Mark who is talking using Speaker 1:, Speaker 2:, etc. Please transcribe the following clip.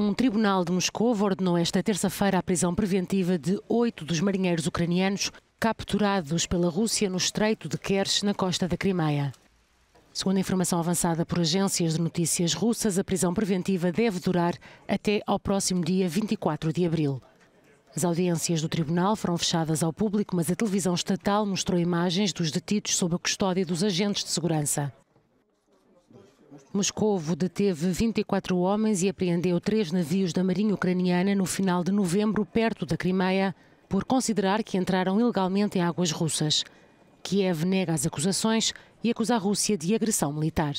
Speaker 1: Um tribunal de Moscou ordenou esta terça-feira a prisão preventiva de oito dos marinheiros ucranianos capturados pela Rússia no estreito de Kerch, na costa da Crimeia. Segundo a informação avançada por agências de notícias russas, a prisão preventiva deve durar até ao próximo dia 24 de abril. As audiências do tribunal foram fechadas ao público, mas a televisão estatal mostrou imagens dos detidos sob a custódia dos agentes de segurança. Moscovo deteve 24 homens e apreendeu três navios da Marinha Ucraniana no final de novembro, perto da Crimeia, por considerar que entraram ilegalmente em águas russas. Kiev nega as acusações e acusa a Rússia de agressão militar.